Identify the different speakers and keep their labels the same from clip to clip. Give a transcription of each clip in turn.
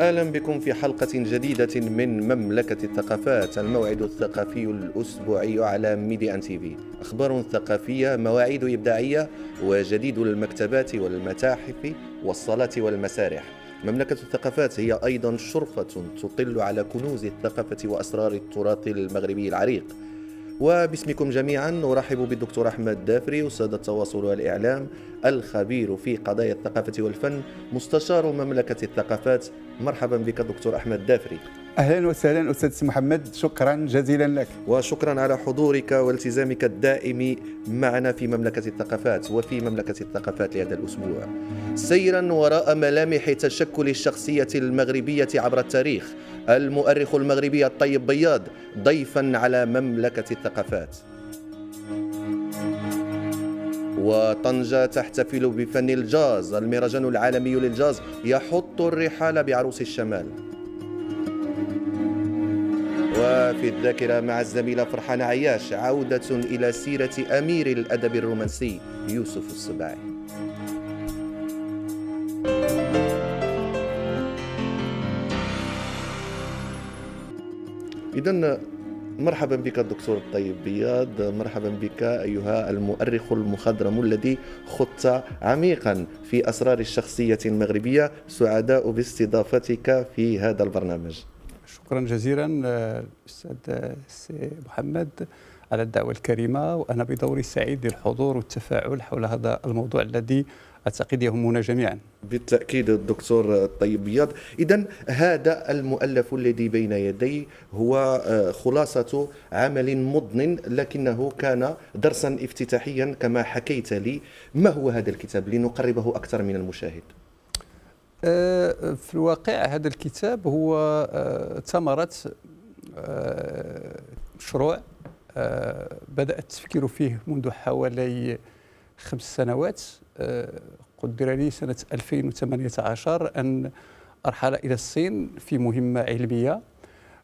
Speaker 1: اهلا بكم في حلقه جديده من مملكه الثقافات الموعد الثقافي الاسبوعي على ميدي ان تي في اخبار ثقافيه مواعيد ابداعيه وجديد المكتبات والمتاحف والصلاه والمسارح مملكة الثقافات هي أيضا شرفة تطل على كنوز الثقافة وأسرار التراث المغربي العريق وباسمكم جميعا أرحب بالدكتور أحمد دافري أستاذ التواصل والإعلام الخبير في قضايا الثقافة والفن مستشار مملكة الثقافات مرحبا بك دكتور أحمد دافري اهلا وسهلا استاذ محمد شكرا جزيلا لك وشكرا على حضورك والتزامك الدائم معنا في مملكه الثقافات وفي مملكه الثقافات لهذا الاسبوع سيرا وراء ملامح تشكل الشخصيه المغربيه عبر التاريخ المؤرخ المغربي الطيب بياض ضيفا على مملكة الثقافات وطنجة تحتفل بفن الجاز المهرجان العالمي للجاز يحط الرحال بعروس الشمال وفي الذاكرة مع الزميلة فرحان عياش عودة إلى سيرة أمير الأدب الرومانسي يوسف السباعي إذا مرحبا بك الدكتور الطيب بياض مرحبا بك أيها المؤرخ المخضرم الذي خضت عميقا في أسرار الشخصية المغربية سعداء باستضافتك في هذا البرنامج
Speaker 2: شكرا جزيلا الأستاذ سي محمد على الدعوة الكريمة وأنا بدوري سعيد للحضور والتفاعل حول هذا
Speaker 1: الموضوع الذي أعتقد يهمنا جميعا بالتأكيد الدكتور طيب بياض إذا هذا المؤلف الذي بين يدي هو آه، خلاصة عمل مضن لكنه كان درسا افتتاحيا كما حكيت لي ما هو هذا الكتاب لنقربه أكثر من المشاهد
Speaker 2: آه، في الواقع هذا الكتاب هو آه، ثمرة مشروع بدات التفكير فيه منذ حوالي خمس سنوات آه، قدر لي سنة 2018 أن أرحل إلى الصين في مهمة علمية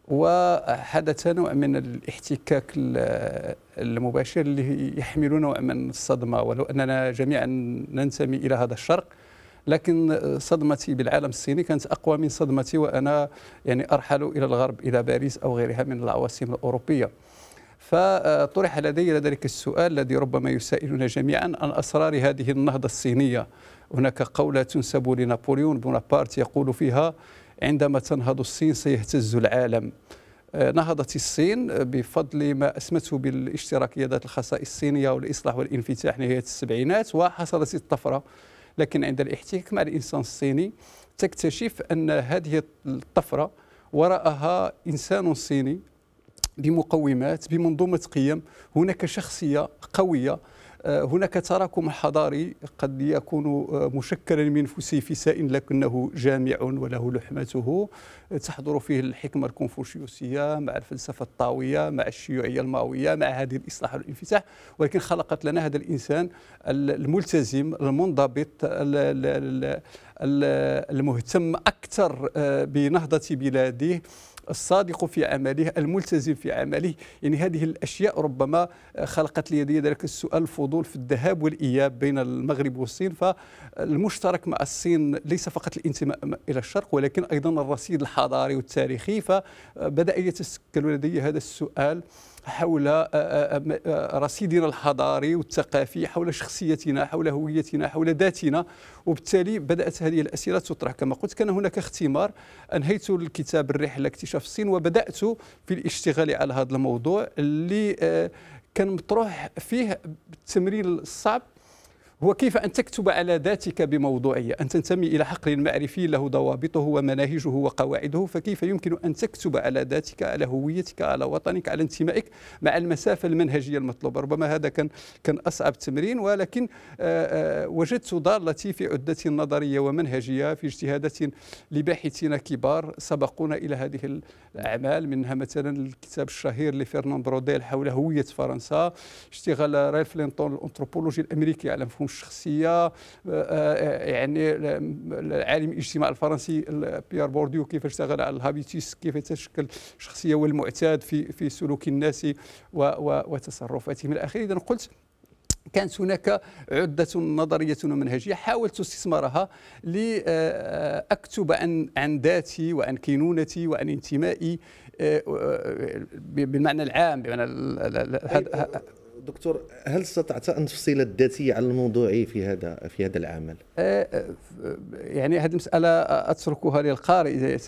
Speaker 2: وحدث نوع من الاحتكاك المباشر اللي يحمل نوع من الصدمة ولو أننا جميعا ننتمي إلى هذا الشرق لكن صدمتي بالعالم الصيني كانت اقوى من صدمتي وانا يعني ارحل الى الغرب الى باريس او غيرها من العواصم الاوروبيه فطرح لدي ذلك السؤال الذي ربما يسائلنا جميعا عن أسرار هذه النهضة الصينية هناك قولة تنسب لنابليون بونابارت يقول فيها عندما تنهض الصين سيهتز العالم آه، نهضت الصين بفضل ما أسمته بالاشتراكية ذات الخصائص الصينية والإصلاح والانفتاح نهاية السبعينات وحصلت الطفرة لكن عند الاحتكاك مع الإنسان الصيني تكتشف أن هذه الطفرة وراءها إنسان صيني بمقومات بمنظومه قيم هناك شخصيه قويه آه، هناك تراكم حضاري قد يكون آه، مشكلا من فسيفساء لكنه جامع وله لحمته آه، تحضر فيه الحكمه الكونفوشيوسيه مع الفلسفه الطاويه مع الشيوعيه الماويه مع هذه الاصلاح والانفتاح ولكن خلقت لنا هذا الانسان الملتزم المنضبط المهتم اكثر بنهضه بلاده الصادق في عمله الملتزم في عمله يعني هذه الأشياء ربما آه، خلقت لي ذلك السؤال الفضول في الذهاب والإياب بين المغرب والصين فالمشترك مع الصين ليس فقط الانتماء إلى الشرق ولكن أيضا الرصيد الحضاري والتاريخي فبدأ يتسكل لدي هذا السؤال حول آه، آه، آه، رصيدنا الحضاري والثقافي حول شخصيتنا حول هويتنا حول ذاتنا وبالتالي بدات هذه الاسئله تطرح كما قلت كان هناك اختمار انهيت الكتاب الرحله اكتشاف الصين وبدات في الاشتغال على هذا الموضوع اللي كان مطروح فيه بالتمرين الصعب هو كيف أن تكتب على ذاتك بموضوعية أن تنتمي إلى حقل معرفي له ضوابطه ومناهجه وقواعده فكيف يمكن أن تكتب على ذاتك على هويتك على وطنك على انتمائك مع المسافة المنهجية المطلوبة ربما هذا كان كان أصعب تمرين ولكن آه، آه، وجدت ضالتي في عدة نظرية ومنهجية في اجتهادات لباحثين كبار سبقونا إلى هذه الأعمال منها مثلا الكتاب الشهير لفرناند روديل حول هوية فرنسا اشتغل رالف لينتون الأنثروبولوجي الأمريكي على مفهوم الشخصيه آه، آه، يعني عالم الاجتماع الفرنسي بيير بورديو كيف اشتغل على الهابيتيس كيف تشكل الشخصيه والمعتاد في في سلوك الناس وتصرفاتهم الاخير اذا قلت كانت هناك عدة نظرية ومنهجية حاولت استثمارها لأكتب آه، عن عن ذاتي وعن كينونتي وعن انتمائي بالمعنى العام بمعنى دكتور
Speaker 1: هل استطعت ان تفصل الذاتيه عن الموضوعي في هذا في هذا العمل؟ أه، أه،
Speaker 2: يعني هذه المساله اتركها للقارئ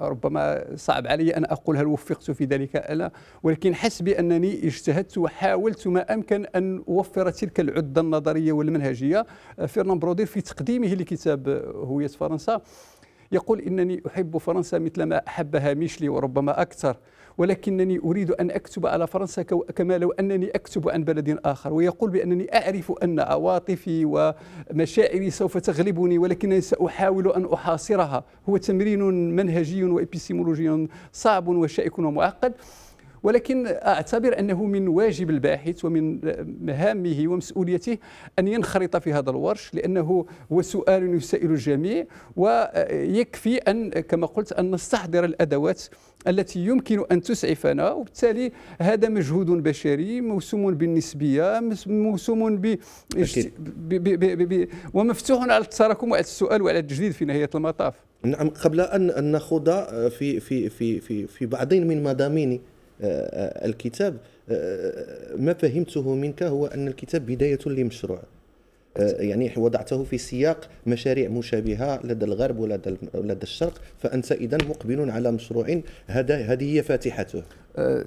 Speaker 2: ربما صعب علي ان اقول هل وفقت في ذلك لا ولكن حس بانني اجتهدت وحاولت ما امكن ان اوفر تلك العده النظريه والمنهجيه أه، فيرنان برودير في تقديمه لكتاب هويه فرنسا يقول انني احب فرنسا مثلما احبها ميشلي وربما اكثر ولكنني أريد أن أكتب على فرنسا كما لو أنني أكتب عن بلد آخر ويقول بأنني أعرف أن عواطفي ومشاعري سوف تغلبني ولكنني سأحاول أن أحاصرها هو تمرين منهجي وإبستيمولوجي صعب وشائك ومعقد ولكن أعتبر أنه من واجب الباحث ومن مهامه ومسؤوليته أن ينخرط في هذا الورش لأنه هو سؤال يسائل الجميع ويكفي أن كما قلت أن نستحضر الأدوات التي يمكن أن تسعفنا وبالتالي هذا مجهود بشري موسوم بالنسبية موسوم ب...
Speaker 1: ومفتوح على التراكم وعلى السؤال وعلى التجديد في نهاية المطاف نعم قبل أن نخوض في في في في في بعضين من مضامين الكتاب ما فهمته منك هو أن الكتاب بداية لمشروع يعني وضعته في سياق مشاريع مشابهة لدى الغرب ولدى لدى الشرق فأنت إذا مقبل على مشروع هذا هذه هي فاتحته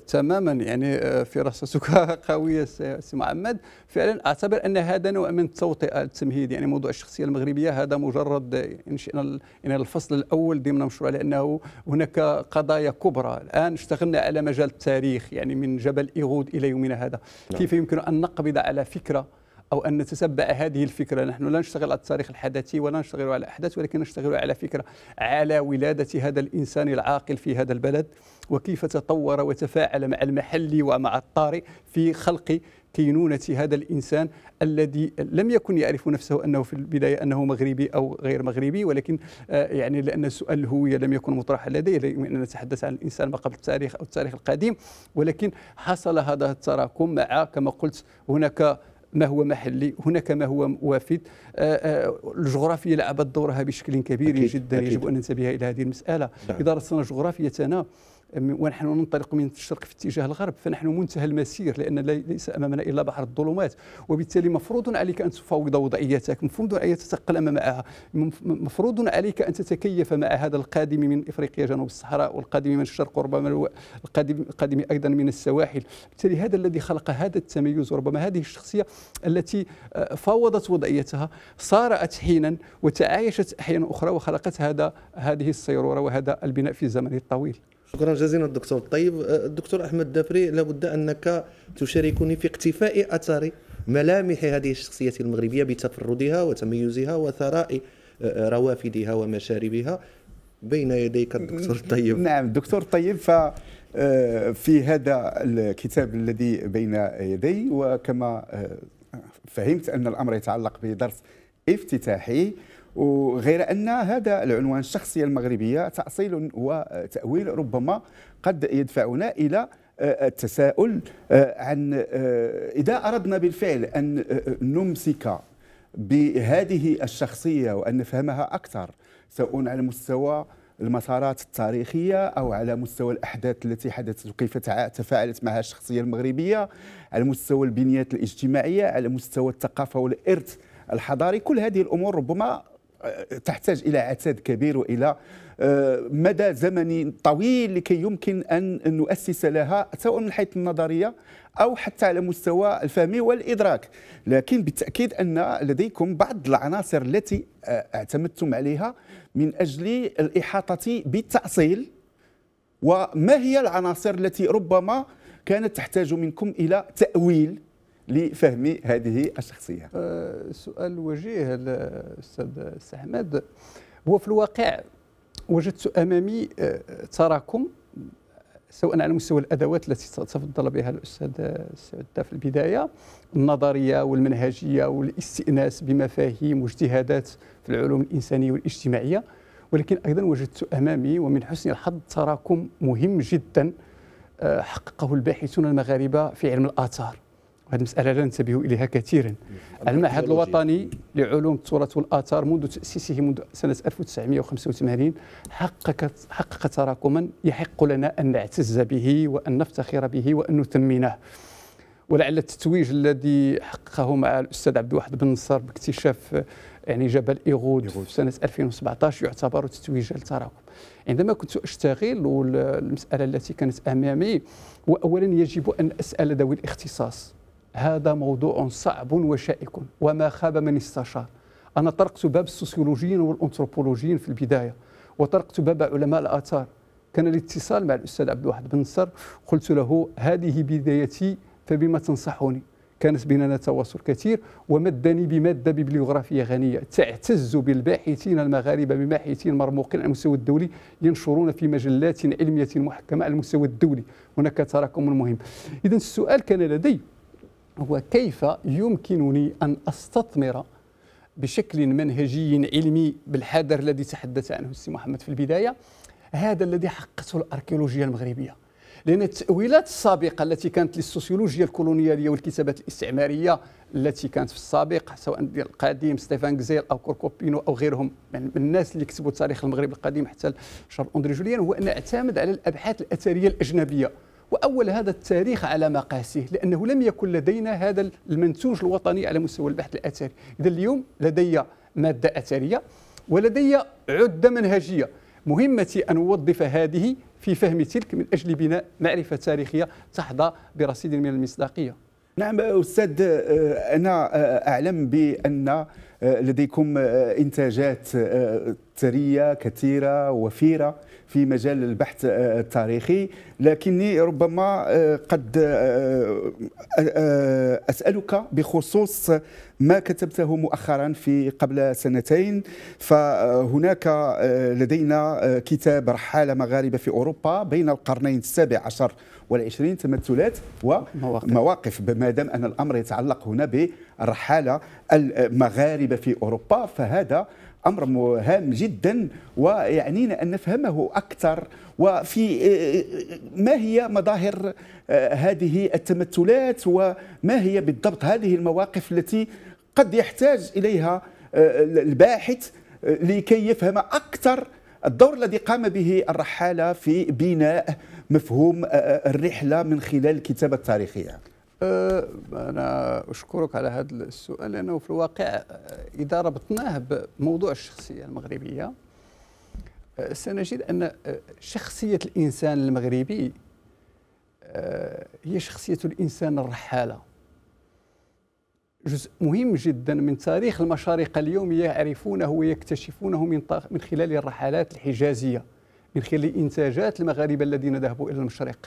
Speaker 1: تماما يعني
Speaker 2: آه، فراستك قويه سي محمد فعلا اعتبر ان هذا نوع من التوطئه التمهيد يعني موضوع الشخصيه المغربيه هذا مجرد ان شئنا الفصل الاول ضمن مشروع لانه هناك قضايا كبرى الان اشتغلنا على مجال التاريخ يعني من جبل ايغود الى يومنا هذا نعم. كيف يمكن ان نقبض على فكره أو أن نتتبع هذه الفكرة نحن لا نشتغل على التاريخ الحداثي ولا نشتغل على أحداث ولكن نشتغل على فكرة على ولادة هذا الإنسان العاقل في هذا البلد وكيف تطور وتفاعل مع المحلي ومع الطارئ في خلق كينونة هذا الإنسان الذي لم يكن يعرف نفسه أنه في البداية أنه مغربي أو غير مغربي ولكن آه، يعني لأن سؤال الهوية لم يكن مطرحا لديه لأننا نتحدث عن الإنسان ما قبل التاريخ أو التاريخ القديم ولكن حصل هذا التراكم مع كما قلت هناك ما هو محلي هناك ما هو وافد آه، آه، الجغرافيا لعبت دورها بشكل كبير أكيد جدا أكيد. يجب ان ننتبه الى هذه المساله نعم. اداره الصناعه الجغرافيه ونحن ننطلق من الشرق في اتجاه الغرب فنحن منتهى المسير لان ليس امامنا الا بحر الظلمات وبالتالي مفروض عليك ان تفاوض وضعيتك مفروض عليك ان تتاقلم معها مفروض عليك ان تتكيف مع هذا القادم من افريقيا جنوب الصحراء والقادم من الشرق وربما القادم القادم ايضا من السواحل بالتالي هذا الذي خلق هذا التميز وربما هذه الشخصيه التي آه، فاوضت وضعيتها صارعت حينا وتعايشت احيانا اخرى وخلقت هذا هذه الصيروره
Speaker 1: وهذا البناء في الزمن الطويل شكرا جزيلا الدكتور الطيب أه، الدكتور احمد دافري لابد انك تشاركني في اقتفاء اثر ملامح هذه الشخصيه المغربيه بتفردها وتميزها وثراء أه، أه، روافدها ومشاربها بين يديك الدكتور الطيب نعم الدكتور طيب ف في هذا الكتاب
Speaker 3: الذي بين يدي وكما فهمت ان الامر يتعلق بدرس افتتاحي وغير أن هذا العنوان الشخصية المغربية تاصيل وتأويل ربما قد يدفعنا إلى آه، آه، التساؤل آه، عن إذا أردنا بالفعل أن نمسك بهذه الشخصية وأن نفهمها أكثر سواء على مستوى المسارات التاريخية أو على مستوى الأحداث التي حدثت وكيف تفاعلت معها الشخصية المغربية على مستوى البنيات الاجتماعية على مستوى الثقافة والإرث الحضاري كل هذه الأمور ربما تحتاج الى عتاد كبير والى آه، مدى زمني طويل لكي يمكن ان نؤسس لها سواء من حيث النظريه او حتى على مستوى الفهم والادراك لكن بالتاكيد ان لديكم بعض العناصر التي آه، اعتمدتم عليها من اجل الاحاطه بالتاصيل وما هي العناصر التي ربما كانت تحتاج منكم الى تاويل لفهم هذه الشخصية أه، سؤال
Speaker 2: وجيه الأستاذ أحمد هو في الواقع وجدت أمامي أه، تراكم سواء على مستوى الادوات التي تفضل بها الاستاذ سعد في البدايه النظريه والمنهجيه والاستئناس بمفاهيم واجتهادات في العلوم الانسانيه والاجتماعيه ولكن ايضا وجدت امامي ومن حسن الحظ تراكم مهم جدا أه، حققه الباحثون المغاربه في علم الاثار وهذه المسألة لا ننتبه إليها كثيرا المعهد الوطني لعلوم التراث والآثار منذ تأسيسه منذ سنة 1985 حقق حقق تراكما يحق لنا أن نعتز به وأن نفتخر به وأن نثمنه ولعل التتويج الذي حققه مع الأستاذ عبد الواحد بن نصر باكتشاف يعني جبل إيغود في سنة 2017 يعتبر تتويجا للتراكم عندما كنت أشتغل والمسألة التي كانت أمامي هو أولا يجب أن أسأل ذوي الاختصاص هذا موضوع صعب وشائك وما خاب من استشار أنا طرقت باب السوسيولوجيين والأنثروبولوجيين في البداية وطرقت باب علماء الآثار كان الاتصال مع الأستاذ عبد الواحد بن نصر قلت له هذه بدايتي فبما تنصحني كانت بيننا تواصل كثير ومدني بماده ببليوغرافيه غنيه تعتز بالباحثين المغاربه بباحثين مرموقين على المستوى الدولي ينشرون في مجلات علميه محكمه على المستوى الدولي هناك تراكم مهم اذا السؤال كان لدي هو كيف يمكنني أن أستثمر بشكل منهجي علمي بالحذر الذي تحدث عنه السي محمد في البداية هذا الذي حققته الأركيولوجيا المغربية لأن التأويلات السابقة التي كانت للسوسيولوجيا الكولونيالية والكتابات الاستعمارية التي كانت في السابق سواء القديم ستيفان غزيل أو كوركوبينو أو غيرهم من الناس اللي كتبوا تاريخ المغرب القديم حتى شارل أندري جوليان هو أن اعتمد على الأبحاث الأثرية الأجنبية وأول هذا التاريخ على مقاسه لأنه لم يكن لدينا هذا المنتوج الوطني على مستوى البحث الأثري إذا اليوم لدي مادة أثرية ولدي عدة منهجية مهمتي أن أوظف هذه في فهم تلك من أجل بناء معرفة تاريخية تحظى برصيد من المصداقية
Speaker 3: نعم أستاذ آه، أنا آه، أعلم بأن آه، لديكم إنتاجات ثرية كثيرة وفيرة في مجال البحث آه، آه، التاريخي لكني ربما آه، قد أسألك بخصوص ما كتبته مؤخرا في قبل سنتين فهناك لدينا كتاب رحالة مغاربة في أوروبا بين القرنين السابع عشر والعشرين تمثلات ومواقف ما دام أن الأمر يتعلق هنا بالرحالة المغاربة في أوروبا فهذا امر هام جدا ويعنينا ان نفهمه اكثر وفي آه، آه، ما هي مظاهر آه، هذه التمثلات وما هي بالضبط هذه المواقف التي قد يحتاج اليها الباحث لكي يفهم اكثر الدور الذي قام به الرحاله في بناء مفهوم الرحله من خلال الكتابه التاريخيه
Speaker 2: أنا أشكرك على هذا السؤال لأنه في الواقع آه، إذا ربطناه بموضوع الشخصية المغربية آه، سنجد أن آه، شخصية الإنسان المغربي هي شخصية الإنسان الرحالة جزء مهم جدا من تاريخ المشارقة اليوم يعرفونه ويكتشفونه من, من خلال الرحلات الحجازية من خلال إنتاجات المغاربة الذين ذهبوا إلى المشرق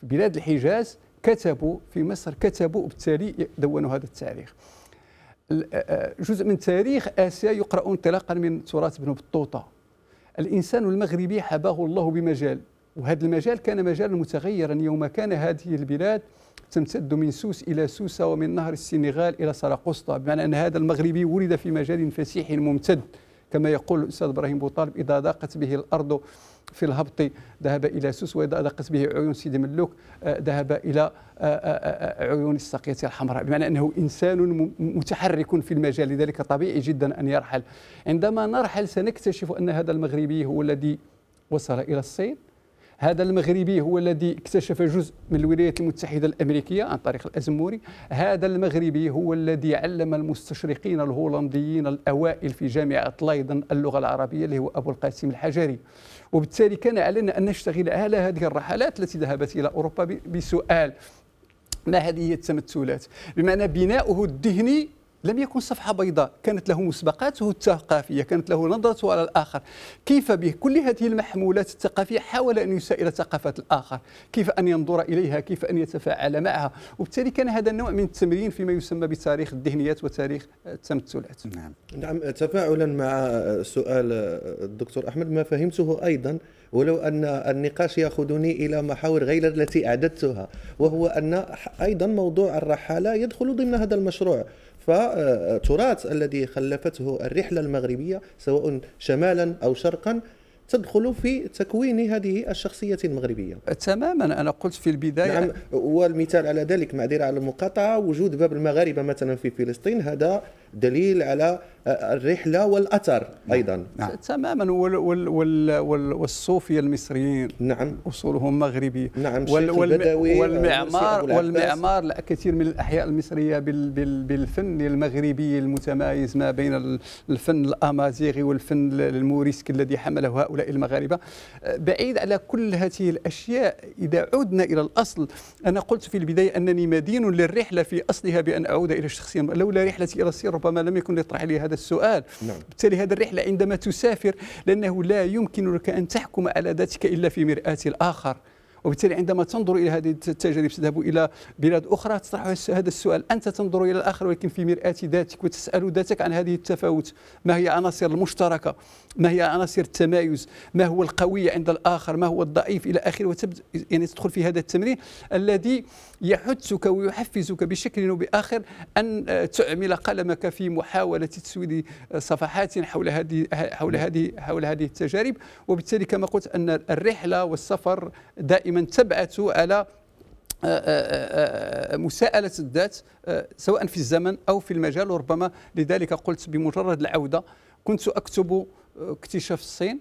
Speaker 2: في بلاد الحجاز كتبوا في مصر كتبوا وبالتالي دونوا هذا التاريخ جزء من تاريخ آسيا يقرأ انطلاقا من تراث ابن بطوطة الإنسان المغربي حباه الله بمجال وهذا المجال كان مجالا متغيرا يوم كان هذه البلاد تمتد من سوس إلى سوسة ومن نهر السنغال إلى سرقسطة بمعنى أن هذا المغربي ولد في مجال فسيح ممتد كما يقول الأستاذ إبراهيم بوطالب إذا ضاقت به الأرض في الهبط ذهب إلى سوس وإذا ضاقت به عيون سيدي ملوك آه، ذهب إلى آه، آه، عيون الساقية الحمراء بمعنى أنه إنسان متحرك في المجال لذلك طبيعي جدا أن يرحل عندما نرحل سنكتشف أن هذا المغربي هو الذي وصل إلى الصين هذا المغربي هو الذي اكتشف جزء من الولايات المتحدة الأمريكية عن طريق الأزموري هذا المغربي هو الذي علم المستشرقين الهولنديين الأوائل في جامعة ليدن اللغة العربية اللي هو أبو القاسم الحجري وبالتالي كان علينا أن نشتغل على هذه الرحلات التي ذهبت إلى أوروبا بسؤال ما هذه هي التمثلات بمعنى بناؤه الذهني لم يكن صفحة بيضاء كانت له مسبقاته الثقافية كانت له نظرته على الآخر كيف بكل هذه المحمولات الثقافية حاول أن يسائل ثقافة الآخر كيف أن ينظر إليها كيف أن يتفاعل معها وبالتالي كان هذا النوع من التمرين فيما يسمى بتاريخ الذهنيات وتاريخ التمثلات
Speaker 1: نعم, نعم تفاعلا مع سؤال الدكتور أحمد ما فهمته أيضا ولو أن النقاش يأخذني إلى محاور غير التي أعددتها وهو أن أيضا موضوع الرحالة يدخل ضمن هذا المشروع فالتراث الذي خلفته الرحلة المغربية سواء شمالا أو شرقا تدخل في تكوين هذه الشخصية المغربية تماما أنا قلت في البداية نعم والمثال على ذلك معذرة على المقاطعة وجود باب المغاربة مثلا في فلسطين هذا دليل على آه، الرحله والاثر نعم. نعم. ايضا نعم. تماما وال وال وال وال والصوفيه
Speaker 2: المصريين نعم اصولهم مغربي نعم وال وال آه، والمعمار والمعمار كثير من الاحياء المصريه بال بال بالفن المغربي المتمايز ما بين الفن الامازيغي والفن الموريسك الذي حمله هؤلاء المغاربه آه، بعيد على كل هذه الاشياء اذا عدنا الى الاصل انا قلت في البدايه انني مدين للرحله في اصلها بان اعود الى الشخصيه لولا رحلتي الى السير ربما لم يكن يطرح لي هذا السؤال نعم. بالتالي هذه الرحلة عندما تسافر لأنه لا يمكنك أن تحكم على ذاتك إلا في مرآة الآخر وبالتالي عندما تنظر الى هذه التجارب تذهب الى بلاد اخرى تطرح هذا السؤال انت تنظر الى الاخر ولكن في مراه ذاتك وتسال ذاتك عن هذه التفاوت ما هي العناصر المشتركه ما هي عناصر التمايز ما هو القوي عند الآخر ما هو الضعيف إلى آخره وتبدا يعني تدخل في هذا التمرين الذي يحثك ويحفزك بشكل أو بآخر أن آه، تعمل قلمك في محاولة تسويد صفحات حول هذه حول هذه حول هذه التجارب وبالتالي كما قلت أن الرحلة والسفر دائما تبعث على آه، آه، مساءلة الذات سواء في الزمن أو في المجال وربما لذلك قلت بمجرد العودة كنت أكتب اكتشاف الصين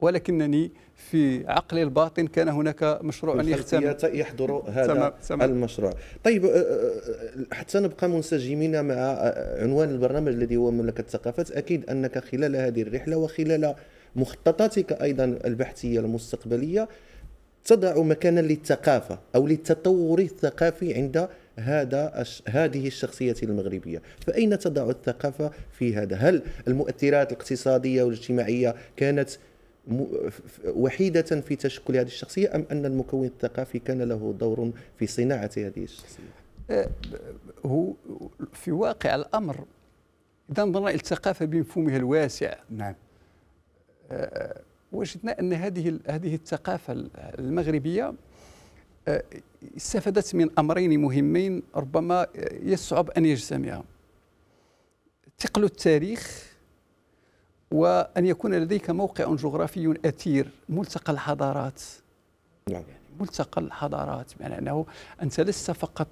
Speaker 2: ولكنني في عقلي الباطن كان هناك مشروع يختم
Speaker 1: يحضر هذا سمع سمع المشروع طيب أه، أه، أه، حتى نبقى منسجمين مع عنوان البرنامج الذي هو مملكة الثقافات أكيد أنك خلال هذه الرحلة وخلال مخططاتك أيضا البحثية المستقبلية تضع مكانا للثقافة أو للتطور الثقافي عند هذا هذه الشخصية المغربية فأين تضع الثقافة في هذا هل المؤثرات الاقتصادية والاجتماعية كانت وحيدة في تشكل هذه الشخصية أم أن المكون الثقافي كان له دور في صناعة هذه الشخصية أه، هو في واقع الأمر إذا
Speaker 2: نظرنا إلى الثقافة بمفهومها الواسع نعم أه، وجدنا أن هذه هذه الثقافة المغربية استفادت من امرين مهمين ربما يصعب ان يجتمعا ثقل التاريخ وان يكون لديك موقع جغرافي اثير ملتقى الحضارات نعم ملتقى الحضارات بمعنى انه انت لست فقط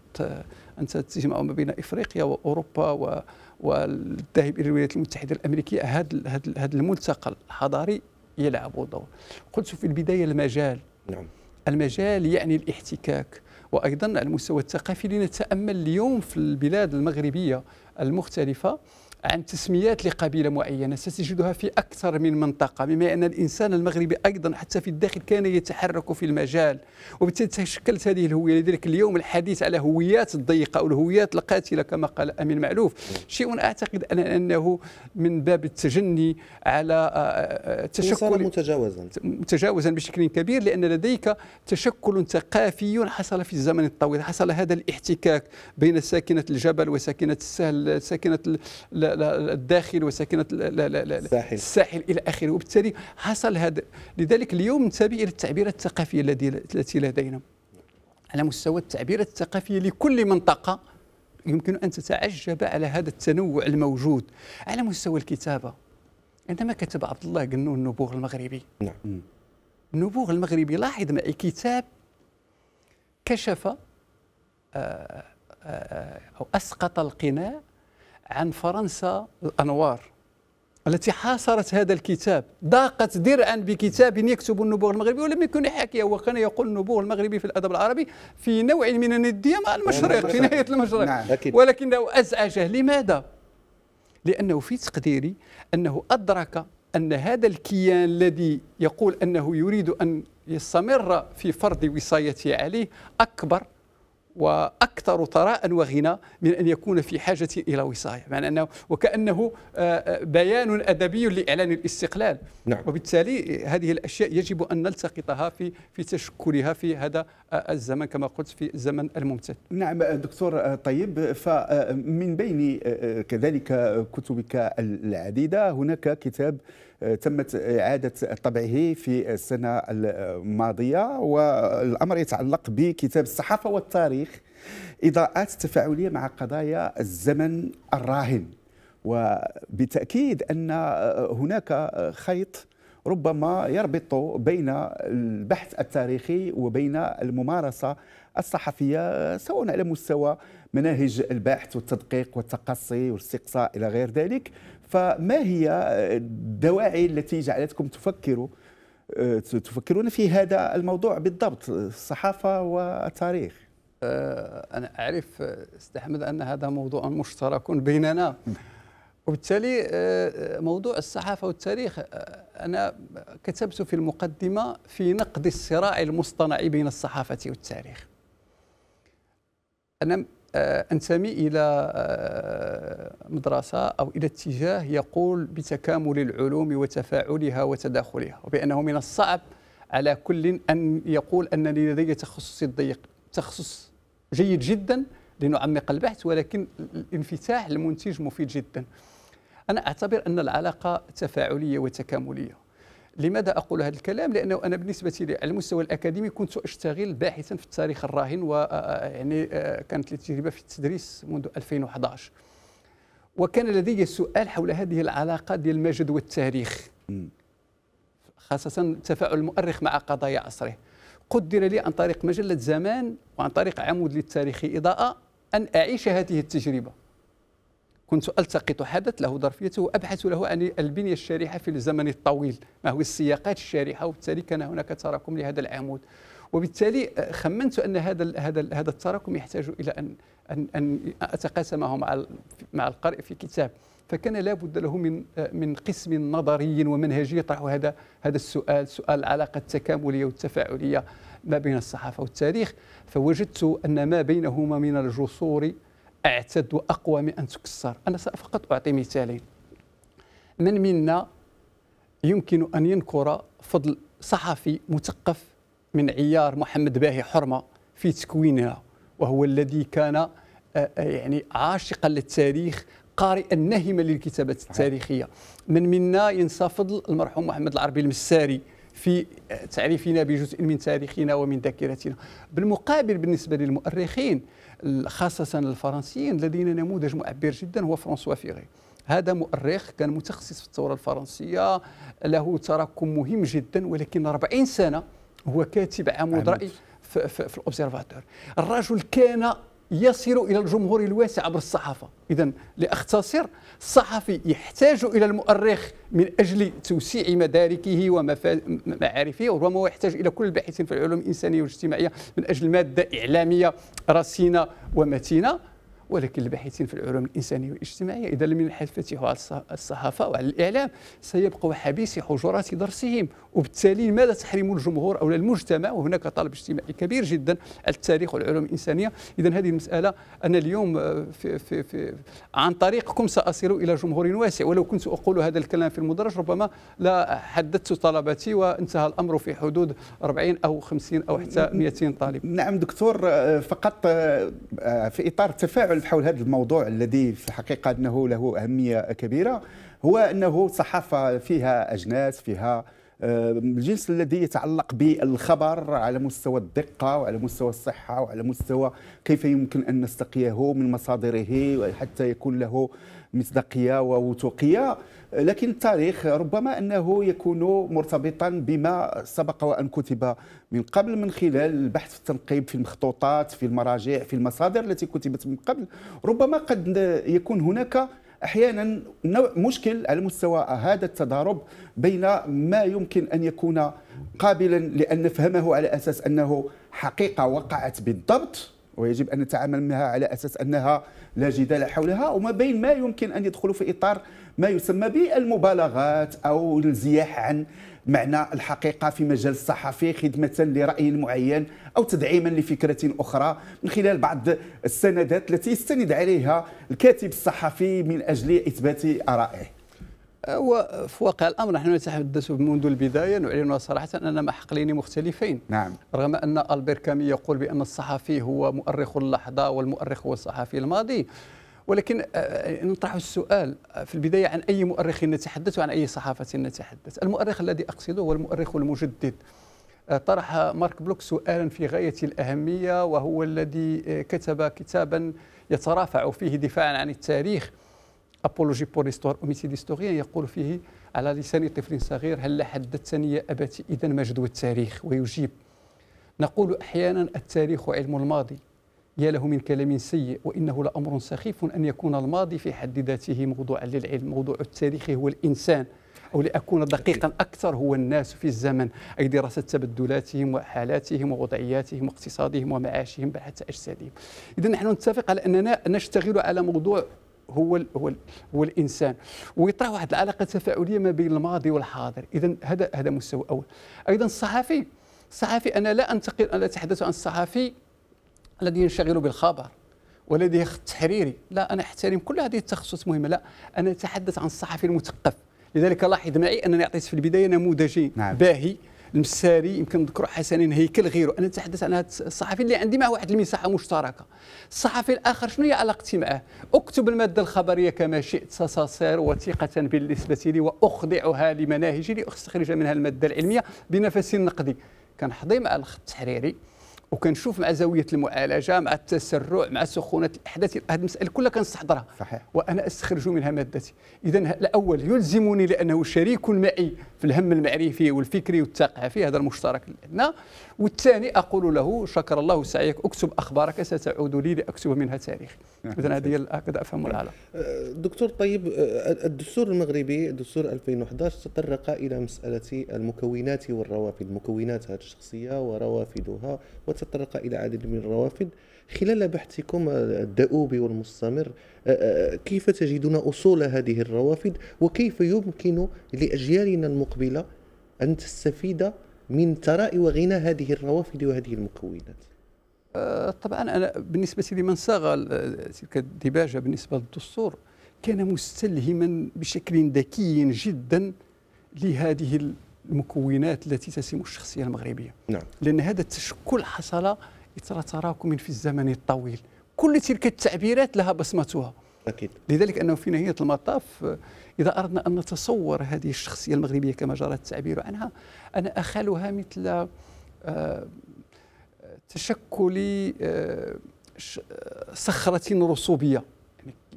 Speaker 2: انت تجمع ما بين افريقيا واوروبا و والذاهب الى الولايات المتحده الامريكيه هذا هذا الملتقى الحضاري يلعب دور قلت في البدايه المجال نعم المجال يعني الاحتكاك وايضا المستوى الثقافي لنتامل اليوم في البلاد المغربيه المختلفه عن تسميات لقبيله معينه ستجدها في اكثر من منطقه بما ان الانسان المغربي ايضا حتى في الداخل كان يتحرك في المجال وبالتالي تشكلت هذه الهويه لذلك اليوم الحديث على هويات الضيقه او الهويات القاتله كما قال امين معلوف شيء اعتقد أن انه من باب التجني على آه، آه، تشكل متجاوزا متجاوزا بشكل كبير لان لديك تشكل ثقافي حصل في الزمن الطويل حصل هذا الاحتكاك بين ساكنه الجبل وساكنه السهل ساكنه الداخل وساكنه الساحل. الساحل الى اخره وبالتالي حصل هذا لذلك اليوم ننتبه الى التعبيرات الثقافيه التي لدينا على مستوى التعبيرات الثقافيه لكل منطقه يمكن ان تتعجب على هذا التنوع الموجود على مستوى الكتابه عندما كتب عبد الله قنون النبوغ المغربي نعم النبوغ المغربي لاحظ معي كتاب كشف آه، آه، آه، او اسقط القناع عن فرنسا الأنوار التي حاصرت هذا الكتاب ضاقت درعا بكتاب يكتب النبوغ المغربي ولم يكن حاكيا وكان يقول النبوغ المغربي في الادب العربي في نوع من النديه مع المشرق في نهايه المشرق نعم. ولكنه ازعجه لماذا؟ لانه في تقديري انه ادرك ان هذا الكيان الذي يقول انه يريد ان يستمر في فرض وصايته عليه اكبر واكثر ثراء وغنى من ان يكون في حاجه الى وصايه معنى انه وكانه آه، بيان ادبي لاعلان الاستقلال نعم. وبالتالي آه، هذه الاشياء يجب ان نلتقطها في في تشكلها في هذا آه، الزمن كما قلت في الزمن الممتد
Speaker 3: نعم دكتور طيب فمن بين كذلك كتبك العديده هناك كتاب تمت إعادة طبعه في السنة الماضية والأمر يتعلق بكتاب الصحافة والتاريخ إضاءات تفاعلية مع قضايا الزمن الراهن وبالتأكيد أن هناك خيط ربما يربط بين البحث التاريخي وبين الممارسة الصحفية سواء على مستوى مناهج البحث والتدقيق والتقصي والاستقصاء إلى غير ذلك فما هي الدواعي التي جعلتكم تفكروا آه،
Speaker 2: تفكرون في هذا الموضوع بالضبط الصحافة والتاريخ آه، أنا أعرف آه، استحمد أن هذا موضوع مشترك بيننا وبالتالي موضوع الصحافة والتاريخ أنا كتبت في المقدمة في نقد الصراع المصطنع بين الصحافة والتاريخ أنا آه، انتمي الى آه، مدرسه او الى اتجاه يقول بتكامل العلوم وتفاعلها وتداخلها وبانه من الصعب على كل ان يقول انني لدي تخصصي الضيق تخصص جيد جدا لنعمق البحث ولكن الانفتاح المنتج مفيد جدا انا اعتبر ان العلاقه تفاعليه وتكامليه لماذا أقول هذا الكلام؟ لأنه أنا بالنسبة لي على المستوى الأكاديمي كنت أشتغل باحثا في التاريخ الراهن ويعني آه، آه، آه، كانت التجربة في التدريس منذ 2011 وكان لدي سؤال حول هذه العلاقة ديال المجد والتاريخ خاصة تفاعل المؤرخ مع قضايا عصره قدر لي عن طريق مجلة زمان وعن طريق عمود للتاريخ إضاءة أن أعيش هذه التجربة كنت التقط حدث له ظرفيته وابحث له عن البنيه الشريحه في الزمن الطويل ما هو السياقات الشريحه وبالتالي كان هناك تراكم لهذا العمود وبالتالي آه، خمنت ان هذا هذا هذا التراكم يحتاج الى ان ان ان اتقاسمه مع مع القارئ في كتاب فكان لابد له من آه، من قسم نظري ومنهجي يطرح هذا هذا السؤال سؤال العلاقه التكامليه والتفاعليه ما بين الصحافه والتاريخ فوجدت ان ما بينهما من الجسور أعتد وأقوى من أن تكسر أنا فقط أعطي مثالين من منا يمكن أن ينكر فضل صحفي مثقف من عيار محمد باهي حرمة في تكوينها وهو الذي كان آه، آه، يعني عاشقا للتاريخ قارئا نهما للكتابات التاريخية من منا ينسى فضل المرحوم محمد العربي المساري في آه، تعريفنا بجزء من تاريخنا ومن ذاكرتنا بالمقابل بالنسبة للمؤرخين خاصة الفرنسيين لدينا نموذج معبر جدا هو فرانسوا فيغي هذا مؤرخ كان متخصص في الثورة الفرنسية له تراكم مهم جدا ولكن 40 سنة هو كاتب عمود رأي في, في, في الأوبزرفاتور الرجل كان يصل الى الجمهور الواسع عبر الصحافه اذا لاختصر الصحفي يحتاج الى المؤرخ من اجل توسيع مداركه ومعارفه وربما يحتاج الى كل الباحثين في العلوم الانسانيه والاجتماعيه من اجل ماده اعلاميه رصينه ومتينه ولكن الباحثين في العلوم الإنسانية والاجتماعية إذا لم ينحفتوا على الصحافة وعلى الإعلام سيبقوا حبيسي حجرات درسهم وبالتالي ماذا تحرم الجمهور أو المجتمع وهناك طلب اجتماعي كبير جدا على التاريخ والعلوم الإنسانية إذا هذه المسألة أنا اليوم آه، في في في عن طريقكم سأصل إلى جمهور واسع ولو كنت أقول هذا الكلام في المدرج ربما لا حددت طلبتي وانتهى الأمر في حدود 40 أو 50 أو حتى 200 طالب نعم دكتور آه، فقط آه،
Speaker 3: في إطار التفاعل التفاعل حول هذا الموضوع الذي في الحقيقه انه له اهميه كبيره هو انه صحافه فيها اجناس فيها آه، الجنس الذي يتعلق بالخبر على مستوى الدقة وعلى مستوى الصحة وعلى مستوى كيف يمكن أن نستقيه من مصادره حتى يكون له مصداقية ووثوقية لكن التاريخ ربما أنه يكون مرتبطا بما سبق وأن كتب من قبل من خلال البحث في التنقيب في المخطوطات في المراجع في المصادر التي كتبت من قبل ربما قد يكون هناك احيانا نوع مشكل على مستوى هذا التضارب بين ما يمكن ان يكون قابلا لان نفهمه على اساس انه حقيقه وقعت بالضبط ويجب ان نتعامل معها على اساس انها لا جدال حولها وما بين ما يمكن ان يدخل في اطار ما يسمى بالمبالغات او الزياح عن معنى الحقيقه في مجال الصحفي خدمه لراي معين او تدعيما لفكره اخرى من خلال بعض السندات التي يستند عليها الكاتب الصحفي من اجل اثبات ارائه
Speaker 2: هو أه، في واقع الامر نحن نتحدث منذ البدايه نعلن صراحه اننا مع حقلين مختلفين نعم رغم ان البير كامي يقول بان الصحفي هو مؤرخ اللحظه والمؤرخ هو الصحفي الماضي ولكن آه، آه، نطرح السؤال آه، في البداية عن أي مؤرخ نتحدث وعن أي صحافة نتحدث المؤرخ الذي أقصده هو المؤرخ المجدد طرح مارك بلوك سؤالا في غاية الأهمية وهو الذي كتب كتابا يترافع فيه دفاعا عن التاريخ أبولوجي بور أوميسيد هيستوريان يقول فيه على لسان طفل صغير هل حدثتني يا أبتي إذا مجد التاريخ ويجيب نقول أحيانا التاريخ علم الماضي يا له من كلام سيء وإنه لأمر سخيف أن يكون الماضي في حد ذاته موضوعا للعلم موضوع التاريخ هو الإنسان أو لأكون دقيقا أكثر هو الناس في الزمن أي دراسة تبدلاتهم وحالاتهم ووضعياتهم واقتصادهم ومعاشهم بل حتى أجسادهم إذا نحن نتفق على أننا نشتغل على موضوع هو الـ هو الـ هو الانسان ويطرح واحد العلاقه تفاعليه ما بين الماضي والحاضر اذا هذا هذا مستوى اول ايضا الصحفي الصحفي انا لا انتقل انا اتحدث عن الصحفي الذي ينشغل بالخبر والذي تحريري لا أنا أحترم كل هذه التخصصات مهمة لا أنا أتحدث عن الصحفي المثقف لذلك لاحظ معي أنني أعطيت في البداية نموذجي نعم. باهي المساري يمكن نذكر حسنين هيكل غيره انا اتحدث عن هذا الصحفي اللي عندي معه واحد المساحه مشتركه الصحفي الاخر شنو هي علاقتي معه اكتب الماده الخبريه كما شئت ساصير وثيقه بالنسبه لي واخضعها لمناهجي لاستخرج منها الماده العلميه بنفس نقدي كنحضي مع الخط التحريري وكنشوف مع زاويه المعالجه مع التسرع مع سخونه الاحداث هذه المسائل كلها كنستحضرها صحيح وانا استخرج منها مادتي اذا الاول يلزمني لانه شريك معي في الهم المعرفي والفكري والثقافي هذا المشترك اللي عندنا والثاني أقول له شكر الله سعيك اكتب أخبارك ستعود لي لأكتب منها تاريخي نعم. إذا هذه هكذا أفهم العالم
Speaker 1: أه، دكتور طيب أه، الدستور المغربي دستور 2011 تطرق إلى مسألة المكونات والروافد مكونات هذه الشخصية وروافدها وتطرق إلى عدد من الروافد خلال بحثكم أه، الدؤوب والمستمر كيف تجدون أصول هذه الروافد وكيف يمكن لأجيالنا المقبلة أن تستفيد من ثراء وغنى هذه الروافد وهذه المكونات أه، طبعا انا بالنسبه
Speaker 2: لي من صاغ تلك أه، الديباجه بالنسبه للدستور كان مستلهما بشكل ذكي جدا لهذه المكونات التي تسم الشخصيه المغربيه نعم. لان هذا التشكل حصل اثر تراكم في الزمن الطويل كل تلك التعبيرات لها بصمتها
Speaker 1: أكيد. لذلك
Speaker 2: أنه في نهاية المطاف إذا أردنا أن نتصور هذه الشخصية المغربية كما جرى التعبير عنها أنا أخالها مثل آه، تشكل آه، صخرة رسوبية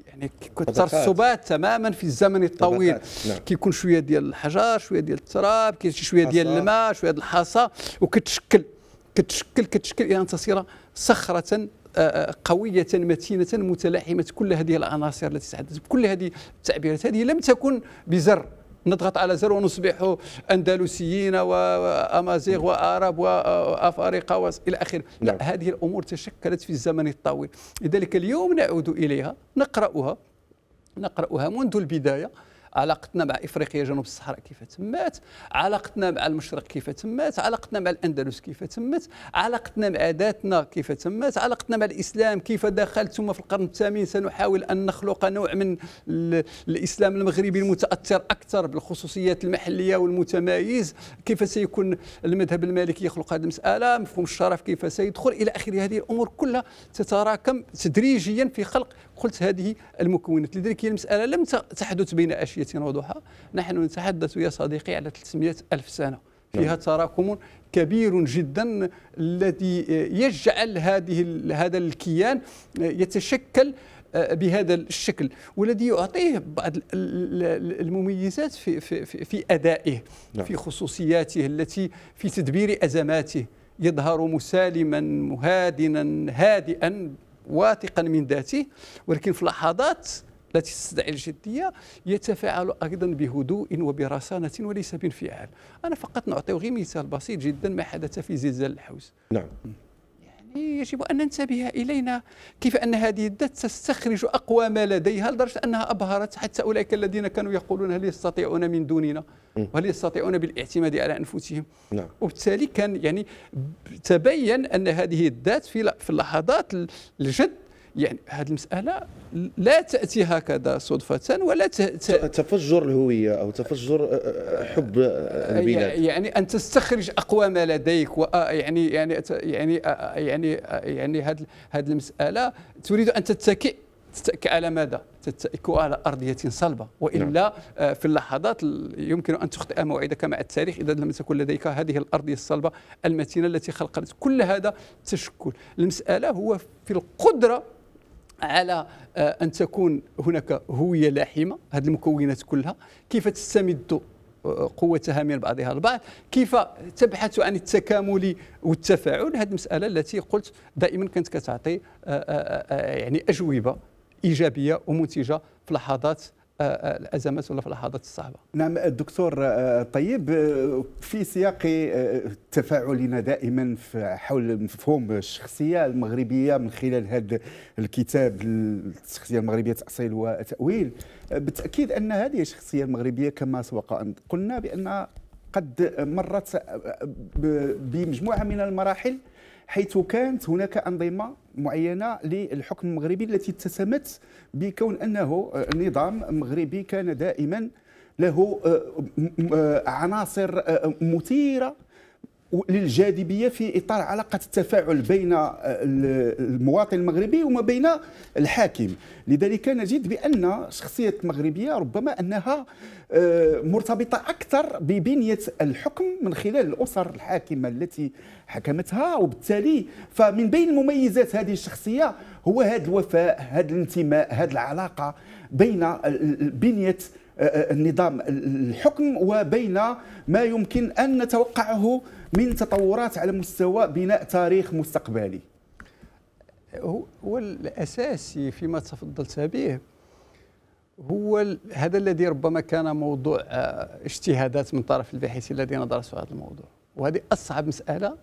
Speaker 2: يعني كترسبات يعني تماما في الزمن الطويل نعم. كيكون شويه ديال الحجر شويه ديال التراب كيجي شويه ديال الماء شويه ديال الحصى وكتشكل كتشكل كتشكل الى ان تصير صخره قويه متينه متلاحمه كل هذه العناصر التي تحدثت كل هذه التعبيرات هذه لم تكن بزر نضغط على زر ونصبح اندلسيين وامازيغ وعرب وافارقه الى اخره لا نعم. هذه الامور تشكلت في الزمن الطويل لذلك اليوم نعود اليها نقراها نقراها منذ البدايه علاقتنا مع افريقيا جنوب الصحراء كيف تمات علاقتنا مع المشرق كيف تمات علاقتنا مع الاندلس كيف تمت علاقتنا مع ذاتنا كيف تمات علاقتنا مع الاسلام كيف دخل ثم في القرن الثامن سنحاول ان نخلق نوع من الاسلام المغربي المتاثر اكثر بالخصوصيات المحليه والمتمايز كيف سيكون المذهب المالكي يخلق هذه المساله مفهوم الشرف كيف سيدخل الى اخره هذه الامور كلها تتراكم تدريجيا في خلق قلت هذه المكونات لذلك هي المسألة لم تحدث بين أشية وضحى نحن نتحدث يا صديقي على 300 ألف سنة فيها نعم. تراكم كبير جدا الذي يجعل هذه هذا الكيان يتشكل آه، بهذا الشكل والذي يعطيه بعض المميزات في في في ادائه نعم. في خصوصياته التي في تدبير ازماته يظهر مسالما مهادنا هادئا واثقا من ذاته ولكن في لحظات التي تستدعي الجدية يتفاعل أيضا بهدوء وبرصانة وليس بانفعال أنا فقط نعطيه غير مثال بسيط جدا ما حدث في زلزال الحوز نعم يعني يجب أن ننتبه إلينا كيف أن هذه الذات تستخرج أقوى ما لديها لدرجة أنها أبهرت حتى أولئك الذين كانوا يقولون هل يستطيعون من دوننا وهل يستطيعون بالاعتماد على انفسهم نعم. وبالتالي كان يعني تبين ان هذه الذات في في اللحظات الجد يعني هذه المساله لا تاتي هكذا صدفه ولا ت... تفجر
Speaker 1: الهويه او تفجر حب البلاد يعني,
Speaker 2: يعني ان تستخرج اقوى ما لديك و آه، يعني يعني يعني يعني يعني هذه المساله تريد ان تتكئ تتأكى على ماذا؟ تتأكى على أرضية صلبة وإلا نعم. آه، في اللحظات يمكن أن تخطئ موعدك مع التاريخ إذا لم تكن لديك هذه الأرضية الصلبة المتينة التي خلقت كل هذا تشكل المسألة هو في القدرة على آه، أن تكون هناك هوية لاحمة هذه المكونات كلها كيف تستمد آه، قوتها من بعضها البعض كيف تبحث عن التكامل والتفاعل هذه المساله التي قلت دائما كانت كتعطي يعني اجوبه ايجابيه ومنتجه في لحظات آه، آه، الازمات ولا في اللحظات الصعبه.
Speaker 3: نعم الدكتور آه، طيب في سياق تفاعلنا دائما حول مفهوم الشخصيه المغربيه من خلال هذا الكتاب الشخصيه المغربيه تاصيل وتاويل بالتاكيد ان هذه الشخصيه المغربيه كما سبق ان قلنا بان قد مرت بمجموعه من المراحل حيث كانت هناك انظمه معينه للحكم المغربي التي اتسمت بكون انه آه، نظام مغربي كان دائما له آه، آه، عناصر مثيره للجاذبيه في اطار علاقه التفاعل بين آه، المواطن المغربي وما بين الحاكم لذلك نجد بان الشخصيه المغربيه ربما انها آه، مرتبطه اكثر ببنيه الحكم من خلال الاسر الحاكمه التي حكمتها وبالتالي فمن بين مميزات هذه الشخصيه هو هذا الوفاء هذا الانتماء هذه العلاقه بين بنيه آه، النظام الحكم وبين ما يمكن ان نتوقعه من
Speaker 2: تطورات على مستوى بناء تاريخ مستقبلي هو الاساسي فيما تفضلت به هو هذا الذي ربما كان موضوع آه، اجتهادات من طرف الباحثين الذين درسوا هذا الموضوع وهذه اصعب مساله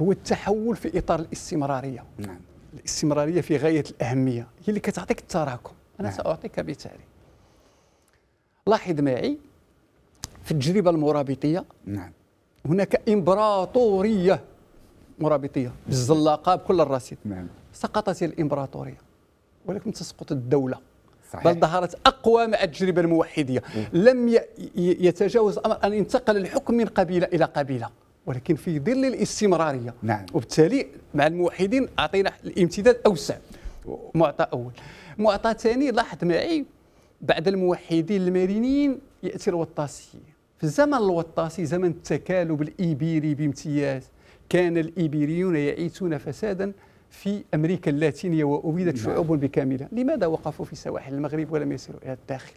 Speaker 2: هو التحول في اطار الاستمراريه نعم الاستمراريه في غايه الاهميه هي اللي كتعطيك التراكم انا نعم. ساعطيك مثال لاحظ معي في التجربه المرابطيه نعم هناك امبراطوريه مرابطيه بالزلاقه بكل الرصيد نعم. سقطت الامبراطوريه ولكن تسقط الدوله صحيح. بل ظهرت اقوى مع التجربه الموحديه لم يتجاوز الامر ان ينتقل الحكم من قبيله الى قبيله ولكن في ظل الاستمراريه نعم. وبالتالي مع الموحدين اعطينا الامتداد اوسع معطى اول معطى ثاني لاحظ معي بعد الموحدين المرنين ياتي الوطاسيين الزمن الوطاسي زمن التكالب الإيبيري بامتياز كان الإيبيريون يعيثون فسادا في أمريكا اللاتينية وأبيدت نعم. شعوب بكاملها لماذا وقفوا في سواحل المغرب ولم يسيروا إلى الداخل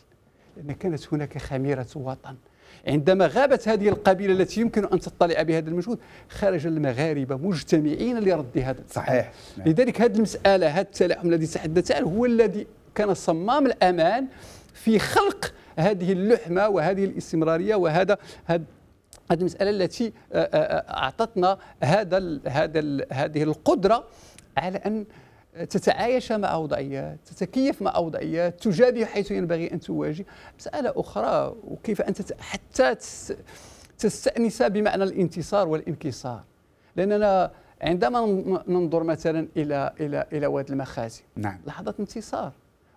Speaker 2: لأن كانت هناك خميرة وطن عندما غابت هذه القبيلة التي يمكن أن تطلع بهذا المجهود خرج المغاربة مجتمعين لرد هذا صحيح نعم. لذلك هذه المسألة هذا التلاحم الذي تحدث عنه هو الذي كان صمام الأمان في خلق هذه اللحمه وهذه الاستمراريه وهذا هذا هذه المساله التي آه، آه، اعطتنا هذا هذا هذه القدره على ان تتعايش مع وضعيات تتكيف مع وضعيات تجابه حيث ينبغي ان تواجه مساله اخرى وكيف ان حتى تستانس بمعنى الانتصار والانكسار لاننا عندما ننظر مثلا الى الى الى واد المخازن نعم. لحظه انتصار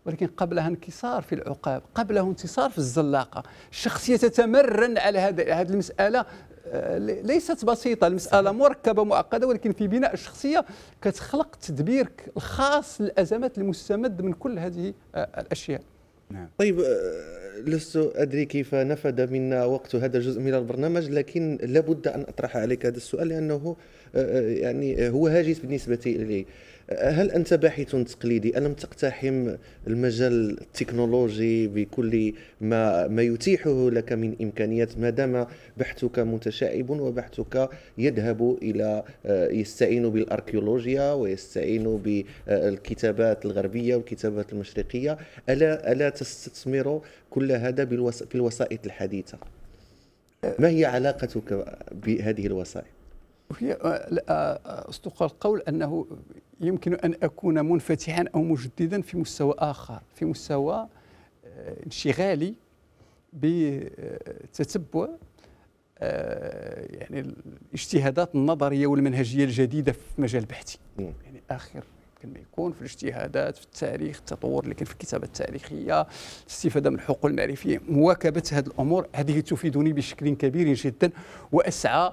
Speaker 2: ولكن قبلها انكسار في العقاب قبله انتصار في الزلاقة الشخصية تتمرن على هذه المسألة آه، ليست بسيطة المسألة مركبة معقدة ولكن في بناء الشخصية كتخلق تدبيرك الخاص للأزمات المستمد من كل هذه آه، الأشياء
Speaker 1: نعم. طيب آه، لست أدري كيف نفد منا وقت هذا الجزء من البرنامج لكن لابد أن أطرح عليك هذا السؤال لأنه يعني هو هاجس بالنسبة إلي هل انت باحث تقليدي الم تقتحم المجال التكنولوجي بكل ما ما يتيحه لك من امكانيات ما دام بحثك متشعب وبحثك يذهب الى آه، يستعين بالاركيولوجيا ويستعين بالكتابات الغربيه والكتابات المشرقيه الا الا تستثمر كل هذا في الوسائط الحديثه ما هي علاقتك بهذه الوسائط
Speaker 2: هي اصدق آه، آه، آه، القول انه يمكن ان اكون منفتحا او مجددا في مستوى اخر في مستوى انشغالي بتتبع يعني الاجتهادات النظريه والمنهجيه الجديده في مجال بحثي يعني اخر يمكن ما يكون في الاجتهادات في التاريخ التطور اللي كان في الكتابه التاريخيه الاستفاده من الحقول المعرفيه مواكبه هذه الامور هذه تفيدني بشكل كبير جدا واسعى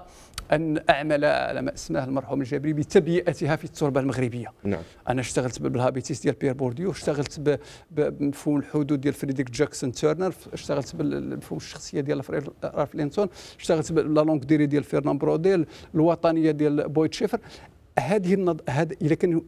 Speaker 2: ان اعمل على ما اسماه المرحوم الجابري بتبيئتها في التربه المغربيه نعم. انا اشتغلت بالهابيتيس ديال بير بورديو اشتغلت بمفهوم الحدود ديال فريدريك جاكسون تيرنر اشتغلت بالمفهوم الشخصيه ديال راف لينسون اشتغلت باللونغ ديري ديال فيرنان بروديل الوطنيه ديال بويت شيفر هذه النض... هذا اذا كان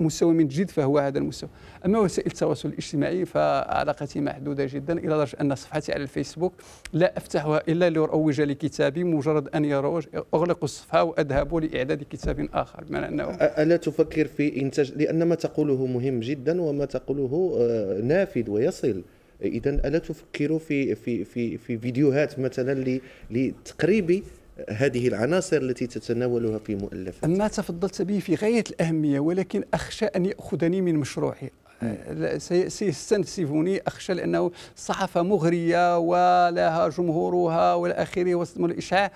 Speaker 2: مستوى من جد فهو هذا المستوى اما وسائل التواصل الاجتماعي فعلاقتي محدوده جدا الى درجه ان صفحتي على الفيسبوك لا افتحها الا لاروج لكتابي مجرد ان يروج اغلق الصفحه واذهب لاعداد كتاب اخر بمعنى
Speaker 1: انه الا تفكر في انتاج لان ما تقوله مهم جدا وما تقوله آه، نافذ ويصل اذا الا تفكر في في في في فيديوهات مثلا لتقريب هذه العناصر التي تتناولها في مؤلفك ما تفضلت به في غاية الأهمية ولكن أخشى أن يأخذني من
Speaker 2: مشروعي سيستنسفني اخشى لانه صحفه مغريه ولها جمهورها والى اخره وسط الاشعاع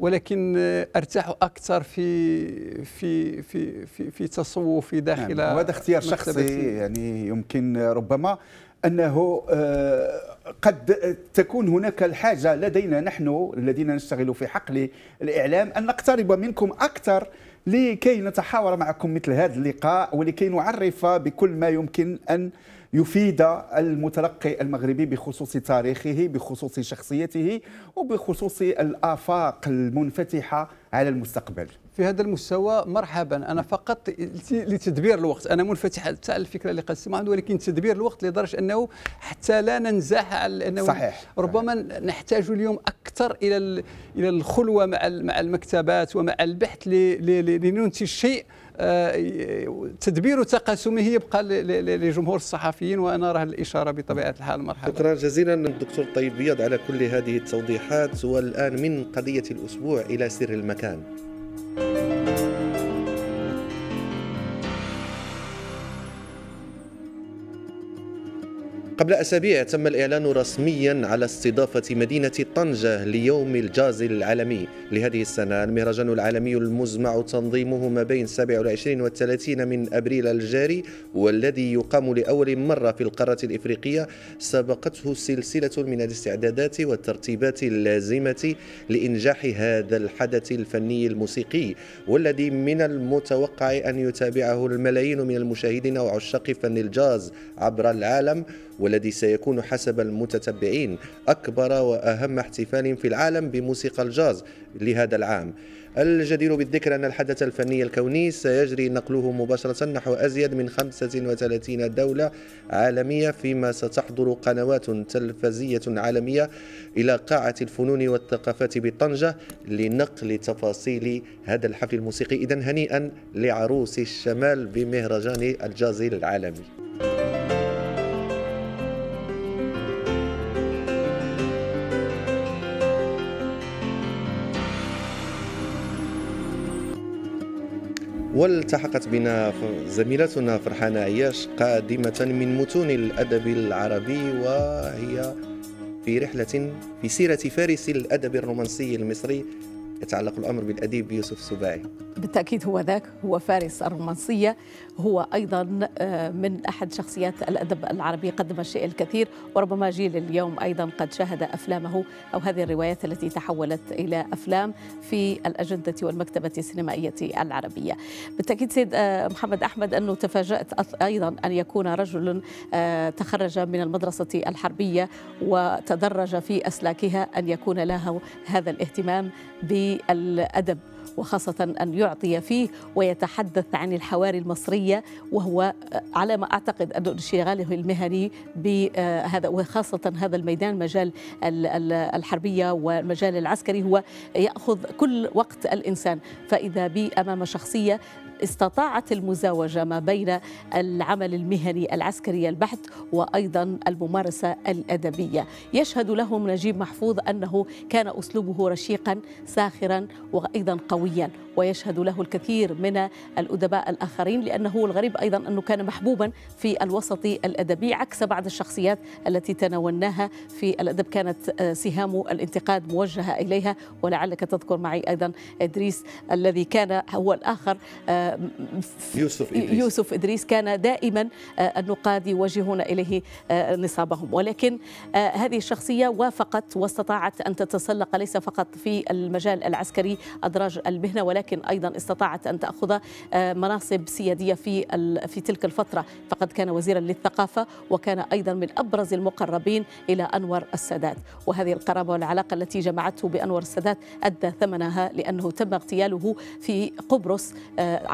Speaker 2: ولكن ارتاح اكثر في في في في, في تصوفي داخل نعم. وهذا اختيار شخصي
Speaker 3: يعني يمكن ربما انه آه، قد تكون هناك الحاجه لدينا نحن الذين نشتغل في حقل الاعلام ان نقترب منكم اكثر لكي نتحاور معكم مثل هذا اللقاء ولكي نعرف بكل ما يمكن ان يفيد المتلقي المغربي بخصوص تاريخه
Speaker 2: بخصوص شخصيته وبخصوص الافاق المنفتحه على المستقبل في هذا المستوى مرحبا انا نعم. فقط لتدبير الوقت انا منفتح على الفكره اللي قد ولكن تدبير الوقت لدرجه انه حتى لا ننزاح على انه صحيح. ربما نحتاج اليوم اكثر الى الى الخلوه مع مع المكتبات ومع البحث لننتج شيء آه، تدبير تقاسمه يبقى لجمهور الصحفيين وانا راه الاشاره بطبيعه الحال
Speaker 1: مرحبا شكرا جزيلا الدكتور طيب بيض على كل هذه التوضيحات والان من قضيه الاسبوع الى سر المكان قبل أسابيع تم الإعلان رسميا على استضافة مدينة طنجة ليوم الجاز العالمي لهذه السنة المهرجان العالمي المزمع تنظيمه ما بين 27 و 30 من أبريل الجاري والذي يقام لأول مرة في القارة الإفريقية سبقته سلسلة من الاستعدادات والترتيبات اللازمة لإنجاح هذا الحدث الفني الموسيقي والذي من المتوقع أن يتابعه الملايين من المشاهدين وعشاق فن الجاز عبر العالم والذي سيكون حسب المتتبعين أكبر وأهم احتفال في العالم بموسيقى الجاز لهذا العام الجدير بالذكر أن الحدث الفني الكوني سيجري نقله مباشرة نحو أزيد من 35 دولة عالمية فيما ستحضر قنوات تلفزية عالمية إلى قاعة الفنون والثقافات بطنجة لنقل تفاصيل هذا الحفل الموسيقي إذا هنيئا لعروس الشمال بمهرجان الجاز العالمي والتحقت بنا زميلتنا فرحانة عياش قادمة من متون الأدب العربي وهي في رحلة في سيرة فارس الأدب الرومانسي المصري يتعلق الأمر بالأديب يوسف سباعي
Speaker 4: بالتأكيد هو ذاك هو فارس الرومانسية هو أيضا آه، من أحد شخصيات الأدب العربي قدم الشيء الكثير وربما جيل اليوم أيضا قد شاهد أفلامه أو هذه الروايات التي تحولت إلى أفلام في الأجندة والمكتبة السينمائية العربية بالتأكيد سيد آه، محمد أحمد أنه تفاجأت أيضا أن يكون رجل آه، تخرج من المدرسة الحربية وتدرج في أسلاكها أن يكون له هذا الاهتمام ب بالأدب وخاصة أن يعطي فيه ويتحدث عن الحواري المصرية وهو آه، على ما أعتقد أن انشغاله المهني بهذا آه، وخاصة هذا الميدان مجال الحربية والمجال العسكري هو يأخذ كل وقت الإنسان فإذا بي أمام شخصية استطاعت المزاوجة ما بين العمل المهني العسكري البحث وأيضا الممارسة الأدبية يشهد لهم نجيب محفوظ أنه كان أسلوبه رشيقا ساخرا وأيضا قويا ويشهد له الكثير من الأدباء الآخرين لأنه الغريب أيضا أنه كان محبوبا في الوسط الأدبي عكس بعض الشخصيات التي تناولناها في الأدب كانت آه، سهام الانتقاد موجهة إليها ولعلك تذكر معي أيضا إدريس الذي كان هو الآخر آه،
Speaker 1: يوسف إدريس, يوسف
Speaker 4: إدريس كان دائما آه، النقاد يوجهون إليه آه، نصابهم ولكن آه، هذه الشخصية وافقت واستطاعت أن تتسلق ليس فقط في المجال العسكري أدراج المهنة ولكن أيضا استطاعت أن تأخذ مناصب سيادية في في تلك الفترة فقد كان وزيرا للثقافة وكان أيضا من أبرز المقربين إلى أنور السادات وهذه القرابة والعلاقة التي جمعته بأنور السادات أدى ثمنها لأنه تم اغتياله في قبرص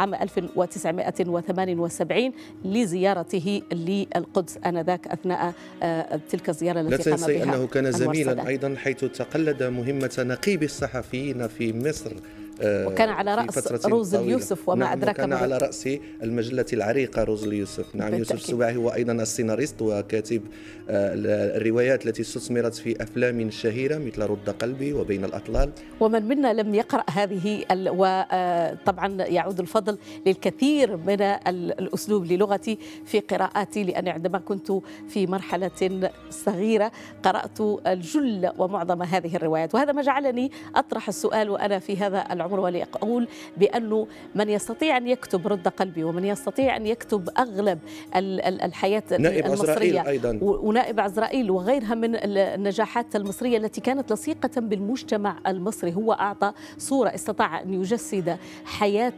Speaker 4: عام 1978 لزيارته للقدس آنذاك أثناء آه، تلك الزيارة التي لا تنسي قام بها أنه كان زميلا
Speaker 1: أيضا حيث تقلد مهمة نقيب الصحفيين في مصر آه، وكان على رأس روز طويلة. اليوسف وما نعم أدراك وكان على رأس المجلة العريقة روز اليوسف نعم بالتأكيد. يوسف السباعي هو أيضا السيناريست وكاتب آه، الروايات التي استثمرت في أفلام شهيرة مثل رد قلبي وبين الأطلال
Speaker 4: ومن منا لم يقرأ هذه ال... وطبعا آه، يعود الفضل للكثير من الأسلوب للغتي في قراءاتي لأن عندما كنت في مرحلة صغيرة قرأت الجل ومعظم هذه الروايات وهذا ما جعلني أطرح السؤال وأنا في هذا العمر الشعور ولأقول بأنه من يستطيع أن يكتب رد قلبي ومن يستطيع أن يكتب أغلب الحياة نائب المصرية عزرائيل أيضا ونائب عزرائيل وغيرها من النجاحات المصرية التي كانت لصيقة بالمجتمع المصري هو أعطى صورة استطاع أن يجسد حياة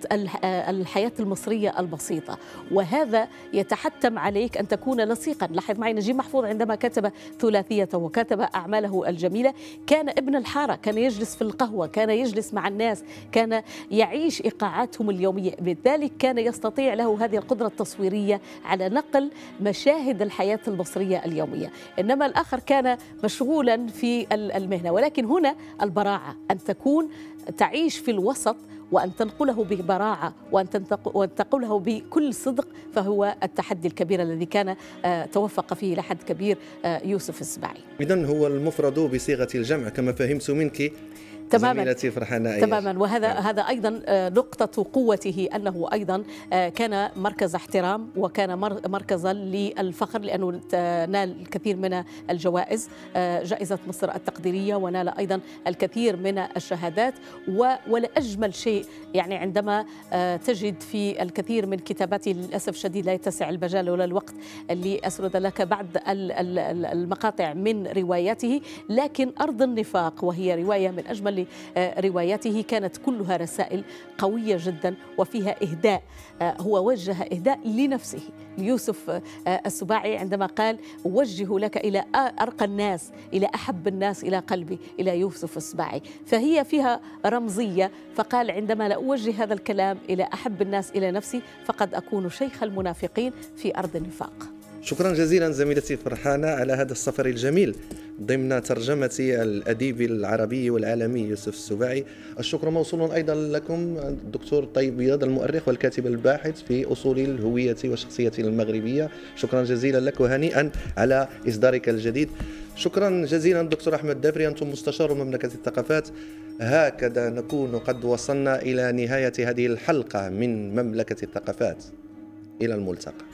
Speaker 4: الحياة المصرية البسيطة وهذا يتحتم عليك أن تكون لصيقا لاحظ معي نجيب محفوظ عندما كتب ثلاثيته وكتب أعماله الجميلة كان ابن الحارة كان يجلس في القهوة كان يجلس مع الناس كان يعيش إيقاعاتهم اليومية بالذلك كان يستطيع له هذه القدرة التصويرية على نقل مشاهد الحياة المصرية اليومية إنما الآخر كان مشغولا في المهنة ولكن هنا البراعة أن تكون تعيش في الوسط وأن تنقله ببراعة وأن تنقله بكل صدق فهو التحدي الكبير الذي كان آه، توفق فيه لحد كبير آه، يوسف السباعي
Speaker 1: إذا هو المفرد بصيغة الجمع كما فهمت منك تماما زميلتي فرحانه أيش. تماما
Speaker 4: وهذا نعم. هذا ايضا آه، نقطه قوته انه ايضا آه، كان مركز احترام وكان مركزا للفخر لانه نال الكثير من الجوائز آه، جائزه مصر التقديريه ونال ايضا الكثير من الشهادات ولاجمل شيء يعني عندما تجد في الكثير من كتاباته للاسف الشديد لا يتسع المجال ولا الوقت اللي اسرد لك بعض المقاطع من رواياته لكن ارض النفاق وهي روايه من اجمل آه، رواياته روايته كانت كلها رسائل قوية جدا وفيها إهداء آه، هو وجه إهداء لنفسه ليوسف آه، السباعي عندما قال وجه لك إلى أرقى الناس إلى أحب الناس إلى قلبي إلى يوسف السباعي فهي فيها رمزية فقال عندما لا أوجه هذا الكلام إلى أحب الناس إلى نفسي فقد أكون شيخ المنافقين في أرض النفاق
Speaker 1: شكرا جزيلا زميلتي فرحانة على هذا السفر الجميل ضمن ترجمة الأديب العربي والعالمي يوسف السباعي الشكر موصول أيضا لكم الدكتور طيب بياض المؤرخ والكاتب الباحث في أصول الهوية والشخصية المغربية شكرا جزيلا لك وهنيئا على إصدارك الجديد شكرا جزيلا دكتور أحمد دافري أنتم مستشار مملكة الثقافات هكذا نكون قد وصلنا إلى نهاية هذه الحلقة من مملكة الثقافات إلى الملتقى